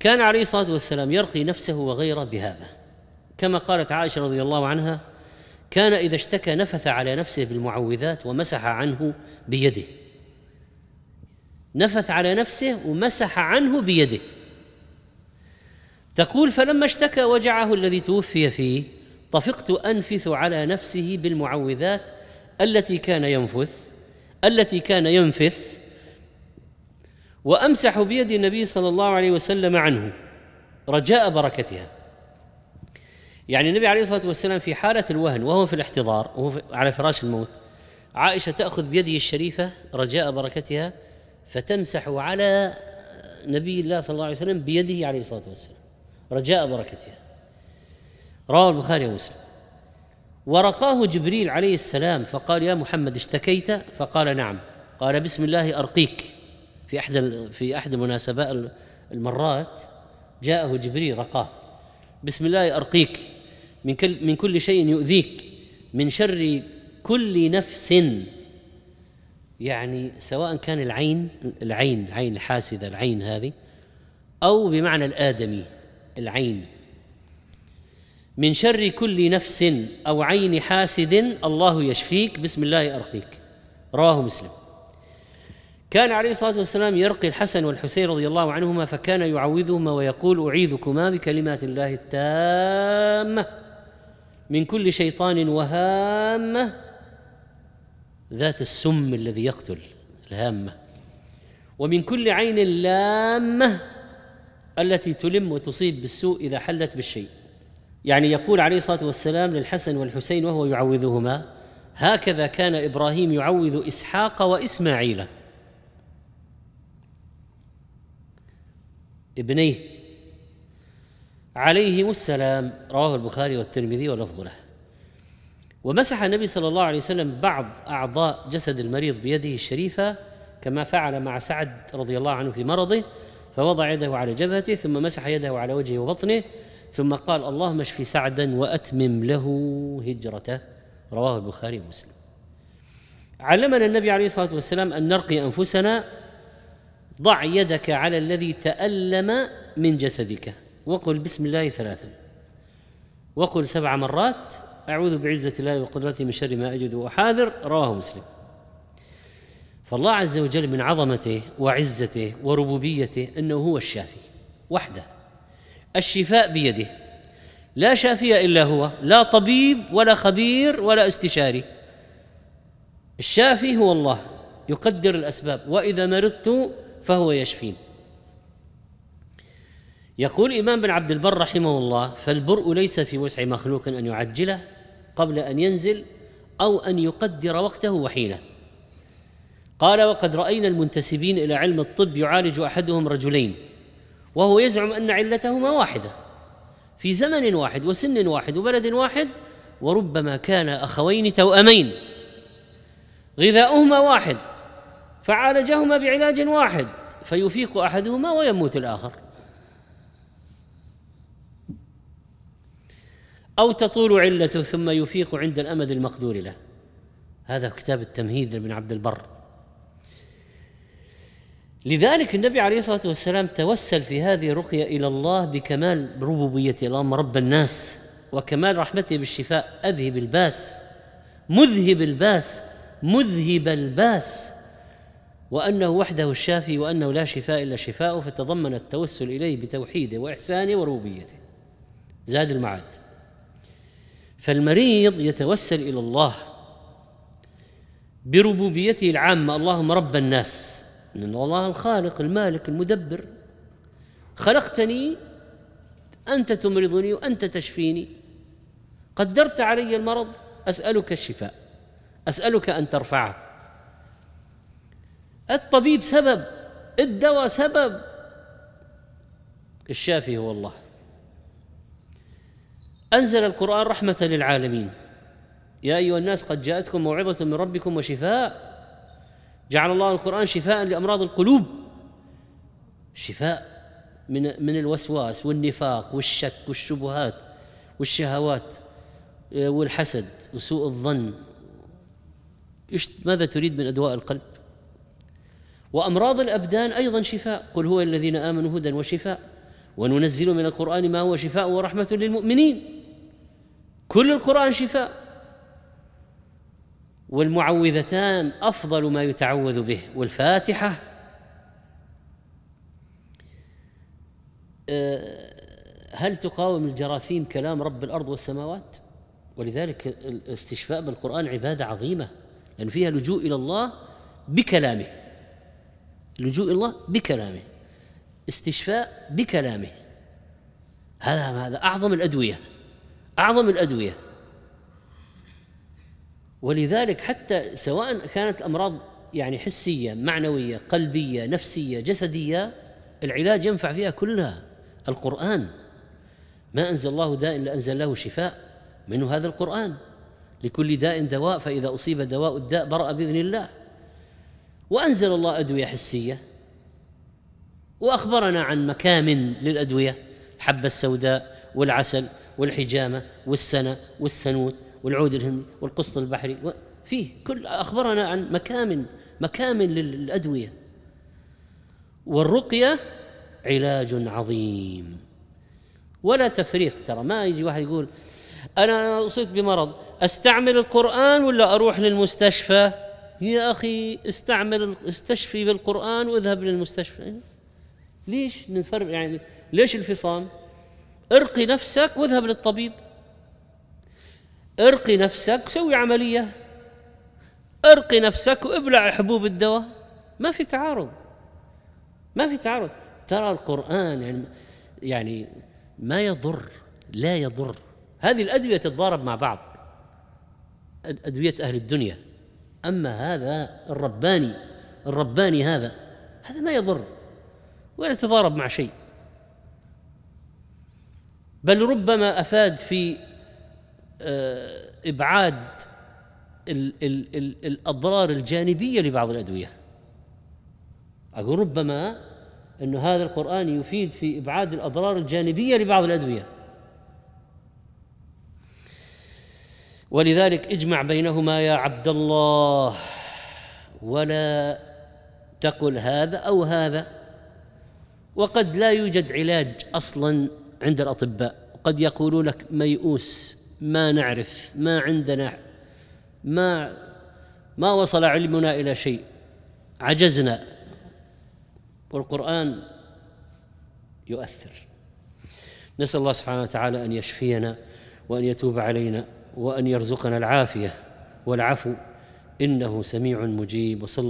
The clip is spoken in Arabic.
كان عليه الصلاه والسلام يرقي نفسه وغيره بهذا كما قالت عائشه رضي الله عنها كان اذا اشتكى نفث على نفسه بالمعوذات ومسح عنه بيده نفث على نفسه ومسح عنه بيده تقول فلما اشتكى وجعه الذي توفي فيه طفقت انفث على نفسه بالمعوذات التي كان ينفث التي كان ينفث وامسح بيد النبي صلى الله عليه وسلم عنه رجاء بركتها يعني النبي عليه الصلاه والسلام في حاله الوهن وهو في الاحتضار وهو على فراش الموت عائشه تاخذ بيده الشريفه رجاء بركتها فتمسح على نبي الله صلى الله عليه وسلم بيده عليه الصلاه والسلام رجاء بركتها رواه البخاري ومسلم ورقاه جبريل عليه السلام فقال يا محمد اشتكيت فقال نعم قال بسم الله ارقيك في احد في احد المناسبات المرات جاءه جبريل رقاه بسم الله ارقيك من كل من كل شيء يؤذيك من شر كل نفس يعني سواء كان العين العين العين الحاسده العين هذه او بمعنى الادمي العين من شر كل نفس او عين حاسد الله يشفيك بسم الله ارقيك رواه مسلم كان عليه الصلاة والسلام يرقي الحسن والحسين رضي الله عنهما فكان يعوذهما ويقول أعيذكما بكلمات الله التامة من كل شيطان وهامة ذات السم الذي يقتل الهامة ومن كل عين لامة التي تلم وتصيب بالسوء إذا حلت بالشيء يعني يقول عليه الصلاة والسلام للحسن والحسين وهو يعوذهما هكذا كان إبراهيم يعوذ إسحاق وإسماعيل ابنيه عليهم السلام رواه البخاري والترمذي واللفظ له ومسح النبي صلى الله عليه وسلم بعض أعضاء جسد المريض بيده الشريفة كما فعل مع سعد رضي الله عنه في مرضه فوضع يده على جبهته ثم مسح يده على وجهه وبطنه ثم قال اللهم اشف سعدا وأتمم له هجرته رواه البخاري ومسلم علمنا النبي عليه الصلاة والسلام أن نرقي أنفسنا ضع يدك على الذي تألم من جسدك وقل بسم الله ثلاثا وقل سبع مرات أعوذ بعزة الله وقدرته من شر ما أجد وأحاذر رواه مسلم فالله عز وجل من عظمته وعزته وربوبيته أنه هو الشافي وحده الشفاء بيده لا شافي إلا هو لا طبيب ولا خبير ولا استشاري الشافي هو الله يقدر الأسباب وإذا مرضت فهو يشفين يقول إمام بن عبد البر رحمه الله فالبرء ليس في وسع مخلوق أن يعجله قبل أن ينزل أو أن يقدر وقته وحينه قال وقد رأينا المنتسبين إلى علم الطب يعالج أحدهم رجلين وهو يزعم أن علتهما واحدة في زمن واحد وسن واحد وبلد واحد وربما كان أخوين توأمين غذاؤهما واحد فعالجهما بعلاج واحد فيفيق احدهما ويموت الاخر او تطول علته ثم يفيق عند الامد المقدور له هذا كتاب التمهيد لابن عبد البر لذلك النبي عليه الصلاه والسلام توسل في هذه الرقيه الى الله بكمال ربوبيته اللهم رب الناس وكمال رحمته بالشفاء اذهب الباس مذهب الباس مذهب الباس وأنه وحده الشافي وأنه لا شفاء إلا شفاءه فتضمن التوسل إليه بتوحيده وإحسانه وربوبيته زاد المعاد فالمريض يتوسل إلى الله بربوبيته العامة اللهم رب الناس لأن الله الخالق المالك المدبر خلقتني أنت تمرضني وأنت تشفيني قدرت علي المرض أسألك الشفاء أسألك أن ترفعه الطبيب سبب الدواء سبب الشافي هو الله أنزل القرآن رحمة للعالمين يا أيها الناس قد جاءتكم موعظة من ربكم وشفاء جعل الله القرآن شفاء لأمراض القلوب شفاء من من الوسواس والنفاق والشك والشبهات والشهوات آه، والحسد وسوء الظن ماذا تريد من أدواء القلب وأمراض الأبدان أيضا شفاء قل هو الذين آمنوا هدى وشفاء وننزل من القرآن ما هو شفاء ورحمة للمؤمنين كل القرآن شفاء والمعوذتان أفضل ما يتعوذ به والفاتحة أه، هل تقاوم الجراثيم كلام رب الأرض والسماوات ولذلك الاستشفاء بالقرآن عبادة عظيمة لأن فيها لجوء إلى الله بكلامه لجوء الله بكلامه استشفاء بكلامه هذا هذا أعظم الأدوية أعظم الأدوية ولذلك حتى سواء كانت الأمراض يعني حسية معنوية قلبية نفسية جسدية العلاج ينفع فيها كلها القرآن ما أنزل الله داء إلا أنزل له شفاء منه هذا القرآن لكل داء دواء فإذا أصيب دواء الداء برأ بإذن الله وأنزل الله أدوية حسية وأخبرنا عن مكامن للأدوية الحبة السوداء والعسل والحجامة والسنة والسنوت والعود الهندي والقسط البحري فيه كل أخبرنا عن مكامن مكامن للأدوية والرقية علاج عظيم ولا تفريق ترى ما يجي واحد يقول أنا أصبت بمرض أستعمل القرآن ولا أروح للمستشفى يا أخي استعمل استشفي بالقرآن واذهب للمستشفى إيه؟ ليش نفر يعني ليش الفصام ارقي نفسك واذهب للطبيب ارقي نفسك سوي عملية ارقي نفسك وابلع حبوب الدواء ما في تعارض ما في تعارض ترى القرآن يعني يعني ما يضر لا يضر هذه الأدوية تتضارب مع بعض أدوية أهل الدنيا أما هذا الرباني الرباني هذا هذا ما يضر ولا يتضارب مع شيء بل ربما أفاد في آه، إبعاد ال ال ال الأضرار الجانبية لبعض الأدوية أقول ربما أن هذا القرآن يفيد في إبعاد الأضرار الجانبية لبعض الأدوية ولذلك اجمع بينهما يا عبد الله ولا تقل هذا او هذا وقد لا يوجد علاج اصلا عند الاطباء قد يقولوا لك ميؤوس ما نعرف ما عندنا ما ما وصل علمنا الى شيء عجزنا والقران يؤثر نسال الله سبحانه وتعالى ان يشفينا وان يتوب علينا وأن يرزقنا العافية والعفو إنه سميع مجيب وصلى